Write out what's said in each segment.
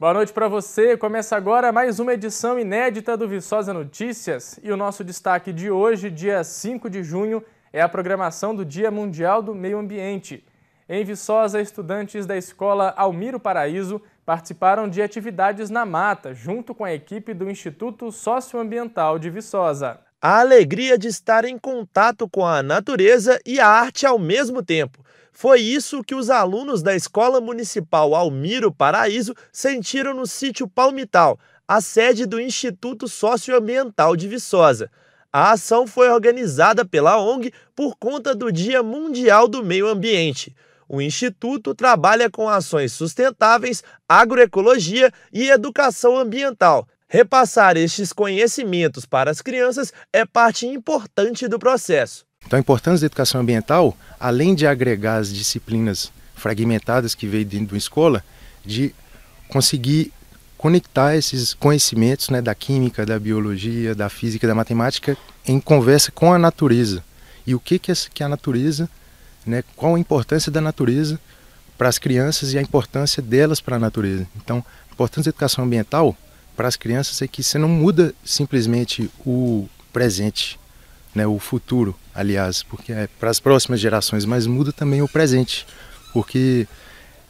Boa noite para você. Começa agora mais uma edição inédita do Viçosa Notícias. E o nosso destaque de hoje, dia 5 de junho, é a programação do Dia Mundial do Meio Ambiente. Em Viçosa, estudantes da escola Almiro Paraíso participaram de atividades na mata, junto com a equipe do Instituto Socioambiental de Viçosa a alegria de estar em contato com a natureza e a arte ao mesmo tempo. Foi isso que os alunos da Escola Municipal Almiro Paraíso sentiram no sítio Palmital, a sede do Instituto Socioambiental de Viçosa. A ação foi organizada pela ONG por conta do Dia Mundial do Meio Ambiente. O Instituto trabalha com ações sustentáveis, agroecologia e educação ambiental, Repassar estes conhecimentos para as crianças é parte importante do processo. Então, a importância da educação ambiental, além de agregar as disciplinas fragmentadas que veio dentro de uma escola, de conseguir conectar esses conhecimentos né, da química, da biologia, da física, da matemática em conversa com a natureza. E o que, que, é, que a natureza, né, qual a importância da natureza para as crianças e a importância delas para a natureza. Então, a importância da educação ambiental para as crianças é que você não muda simplesmente o presente, né, o futuro, aliás, porque é para as próximas gerações, mas muda também o presente, porque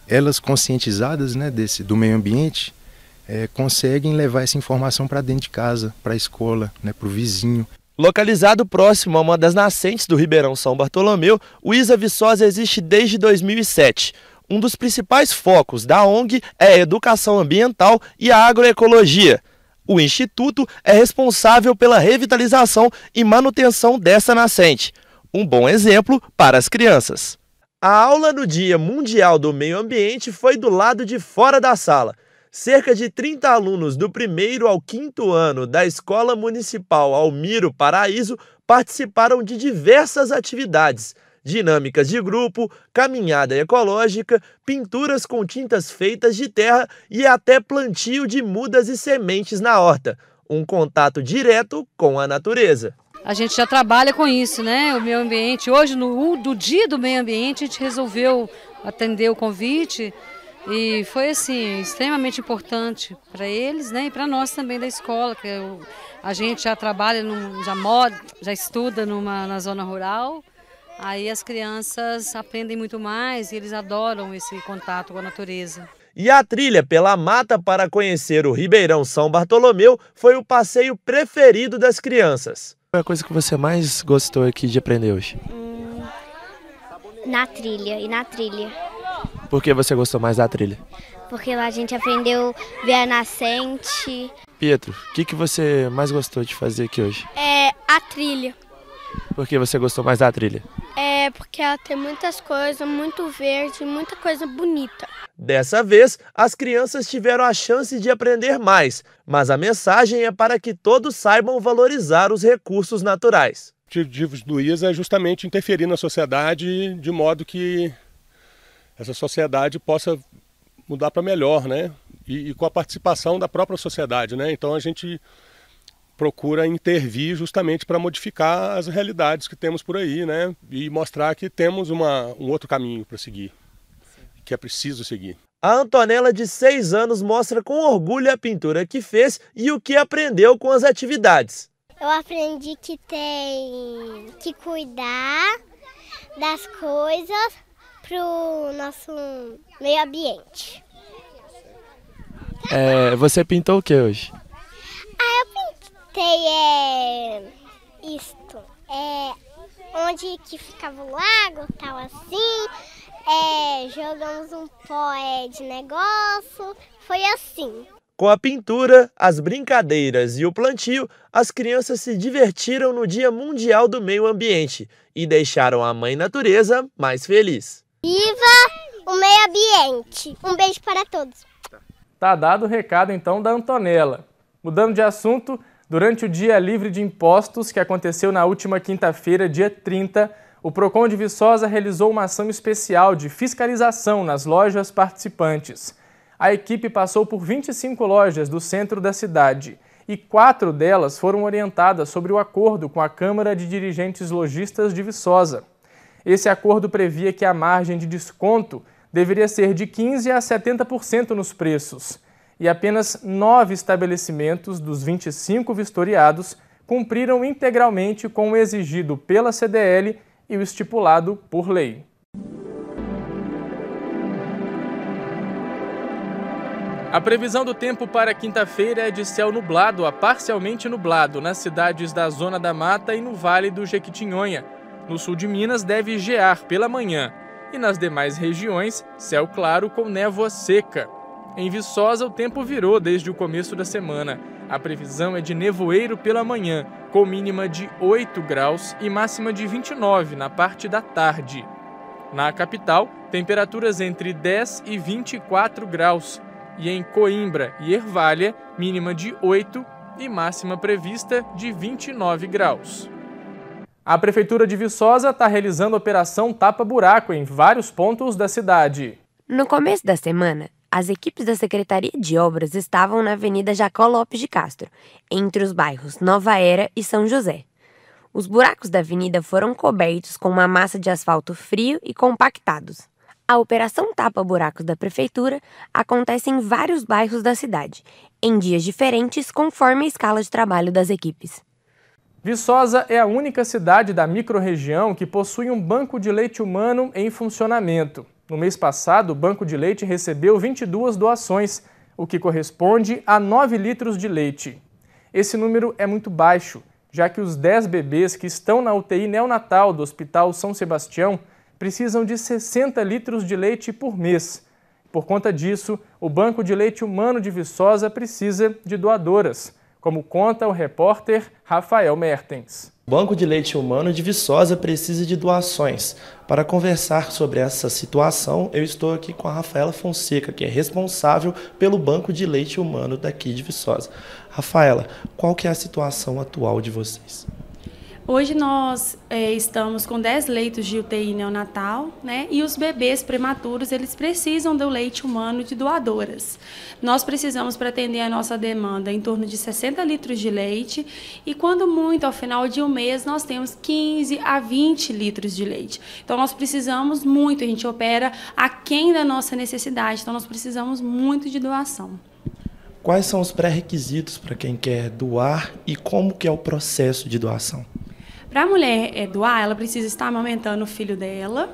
elas conscientizadas né, desse, do meio ambiente é, conseguem levar essa informação para dentro de casa, para a escola, né, para o vizinho. Localizado próximo a uma das nascentes do Ribeirão São Bartolomeu, o Isa Viçosa existe desde 2007 um dos principais focos da ONG é a educação ambiental e a agroecologia. O instituto é responsável pela revitalização e manutenção dessa nascente, um bom exemplo para as crianças. A aula no Dia Mundial do Meio Ambiente foi do lado de fora da sala. Cerca de 30 alunos do primeiro ao quinto ano da Escola Municipal Almiro Paraíso participaram de diversas atividades, dinâmicas de grupo, caminhada ecológica, pinturas com tintas feitas de terra e até plantio de mudas e sementes na horta. Um contato direto com a natureza. A gente já trabalha com isso, né? O meio ambiente. Hoje, no do dia do meio ambiente, a gente resolveu atender o convite e foi assim extremamente importante para eles, né? E para nós também da escola, que eu, é a gente já trabalha, num, já mora, já estuda numa na zona rural Aí as crianças aprendem muito mais e eles adoram esse contato com a natureza. E a trilha pela mata para conhecer o Ribeirão São Bartolomeu foi o passeio preferido das crianças. Qual é a coisa que você mais gostou aqui de aprender hoje? Hum, na trilha e na trilha. Por que você gostou mais da trilha? Porque lá a gente aprendeu ver a nascente. Pietro, o que, que você mais gostou de fazer aqui hoje? É a trilha. Por que você gostou mais da trilha? É, porque ela tem muitas coisas, muito verde, muita coisa bonita. Dessa vez, as crianças tiveram a chance de aprender mais, mas a mensagem é para que todos saibam valorizar os recursos naturais. O objetivo do ISA é justamente interferir na sociedade de modo que essa sociedade possa mudar para melhor, né? E, e com a participação da própria sociedade, né? Então a gente procura intervir justamente para modificar as realidades que temos por aí, né? E mostrar que temos uma, um outro caminho para seguir, Sim. que é preciso seguir. A Antonella, de 6 anos, mostra com orgulho a pintura que fez e o que aprendeu com as atividades. Eu aprendi que tem que cuidar das coisas para o nosso meio ambiente. É, você pintou o que hoje? sei é isto. É onde que ficava o lago, tal assim. É, jogamos um pó é, de negócio. Foi assim. Com a pintura, as brincadeiras e o plantio, as crianças se divertiram no Dia Mundial do Meio Ambiente e deixaram a Mãe Natureza mais feliz. Viva o meio ambiente! Um beijo para todos. Tá dado o recado então da Antonella. Mudando de assunto, Durante o dia livre de impostos, que aconteceu na última quinta-feira, dia 30, o Procon de Viçosa realizou uma ação especial de fiscalização nas lojas participantes. A equipe passou por 25 lojas do centro da cidade e quatro delas foram orientadas sobre o acordo com a Câmara de Dirigentes Logistas de Viçosa. Esse acordo previa que a margem de desconto deveria ser de 15% a 70% nos preços e apenas nove estabelecimentos dos 25 vistoriados cumpriram integralmente com o exigido pela CDL e o estipulado por lei. A previsão do tempo para quinta-feira é de céu nublado a parcialmente nublado nas cidades da Zona da Mata e no Vale do Jequitinhonha. No sul de Minas deve gear pela manhã e nas demais regiões céu claro com névoa seca. Em Viçosa, o tempo virou desde o começo da semana. A previsão é de nevoeiro pela manhã, com mínima de 8 graus e máxima de 29 na parte da tarde. Na capital, temperaturas entre 10 e 24 graus, e em Coimbra e Ervalha, mínima de 8 e máxima prevista de 29 graus. A Prefeitura de Viçosa está realizando a Operação Tapa Buraco em vários pontos da cidade. No começo da semana, as equipes da Secretaria de Obras estavam na Avenida Jacó Lopes de Castro, entre os bairros Nova Era e São José. Os buracos da avenida foram cobertos com uma massa de asfalto frio e compactados. A Operação Tapa Buracos da Prefeitura acontece em vários bairros da cidade, em dias diferentes conforme a escala de trabalho das equipes. Viçosa é a única cidade da microrregião que possui um banco de leite humano em funcionamento. No mês passado, o Banco de Leite recebeu 22 doações, o que corresponde a 9 litros de leite. Esse número é muito baixo, já que os 10 bebês que estão na UTI neonatal do Hospital São Sebastião precisam de 60 litros de leite por mês. Por conta disso, o Banco de Leite Humano de Viçosa precisa de doadoras, como conta o repórter Rafael Mertens. Banco de Leite Humano de Viçosa precisa de doações. Para conversar sobre essa situação, eu estou aqui com a Rafaela Fonseca, que é responsável pelo Banco de Leite Humano daqui de Viçosa. Rafaela, qual que é a situação atual de vocês? Hoje nós é, estamos com 10 leitos de UTI neonatal, né? E os bebês prematuros, eles precisam do leite humano de doadoras. Nós precisamos para atender a nossa demanda em torno de 60 litros de leite e quando muito, ao final de um mês, nós temos 15 a 20 litros de leite. Então nós precisamos muito, a gente opera aquém da nossa necessidade, então nós precisamos muito de doação. Quais são os pré-requisitos para quem quer doar e como que é o processo de doação? Para a mulher é, doar, ela precisa estar amamentando o filho dela.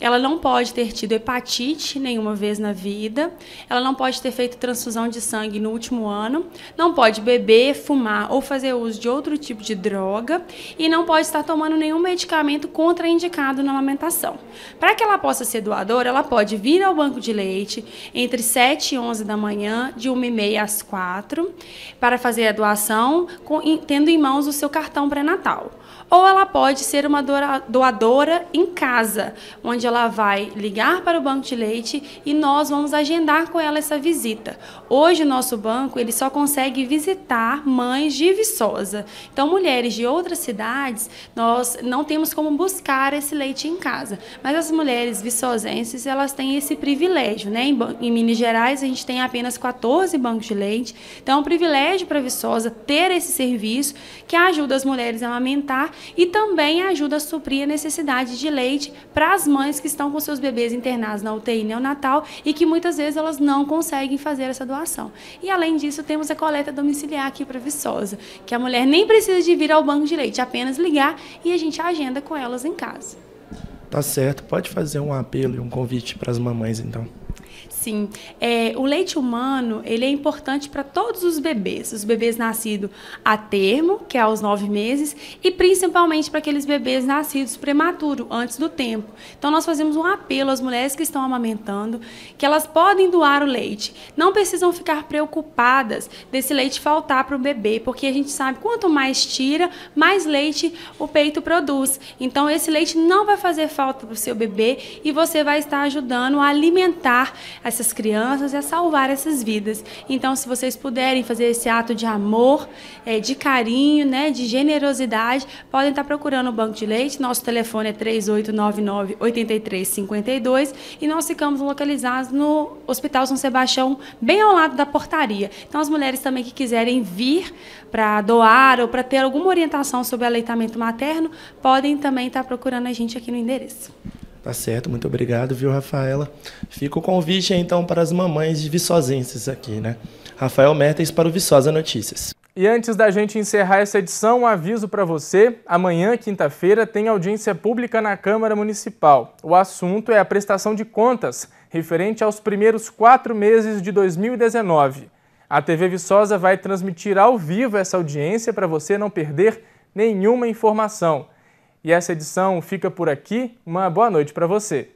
Ela não pode ter tido hepatite nenhuma vez na vida. Ela não pode ter feito transfusão de sangue no último ano. Não pode beber, fumar ou fazer uso de outro tipo de droga. E não pode estar tomando nenhum medicamento contraindicado na amamentação. Para que ela possa ser doadora, ela pode vir ao banco de leite entre 7 e 11 da manhã, de 1 e meia às 4, para fazer a doação, tendo em mãos o seu cartão pré-natal ou ela pode ser uma doadora em casa, onde ela vai ligar para o banco de leite e nós vamos agendar com ela essa visita. Hoje o nosso banco ele só consegue visitar mães de Viçosa. Então mulheres de outras cidades nós não temos como buscar esse leite em casa, mas as mulheres viçosenses elas têm esse privilégio, né? Em, em Minas Gerais a gente tem apenas 14 bancos de leite, então é um privilégio para Viçosa ter esse serviço que ajuda as mulheres a amamentar e também ajuda a suprir a necessidade de leite para as mães que estão com seus bebês internados na UTI neonatal e que muitas vezes elas não conseguem fazer essa doação. E além disso, temos a coleta domiciliar aqui para Viçosa, que a mulher nem precisa de vir ao banco de leite, apenas ligar e a gente agenda com elas em casa. Tá certo, pode fazer um apelo e um convite para as mamães então. Sim, é, o leite humano ele é importante para todos os bebês, os bebês nascidos a termo, que é aos nove meses, e principalmente para aqueles bebês nascidos prematuro, antes do tempo. Então nós fazemos um apelo às mulheres que estão amamentando, que elas podem doar o leite. Não precisam ficar preocupadas desse leite faltar para o bebê, porque a gente sabe quanto mais tira, mais leite o peito produz. Então esse leite não vai fazer falta para o seu bebê e você vai estar ajudando a alimentar, a essas crianças e a salvar essas vidas. Então, se vocês puderem fazer esse ato de amor, é, de carinho, né, de generosidade, podem estar procurando o Banco de Leite. Nosso telefone é 3899-8352 e nós ficamos localizados no Hospital São Sebastião, bem ao lado da portaria. Então, as mulheres também que quiserem vir para doar ou para ter alguma orientação sobre aleitamento materno, podem também estar procurando a gente aqui no endereço. Tá certo, muito obrigado, viu, Rafaela? Fica o convite então para as mamães de viçosenses aqui, né? Rafael Mertens para o Viçosa Notícias. E antes da gente encerrar essa edição, um aviso para você. Amanhã, quinta-feira, tem audiência pública na Câmara Municipal. O assunto é a prestação de contas, referente aos primeiros quatro meses de 2019. A TV Viçosa vai transmitir ao vivo essa audiência para você não perder nenhuma informação. E essa edição fica por aqui. Uma boa noite para você.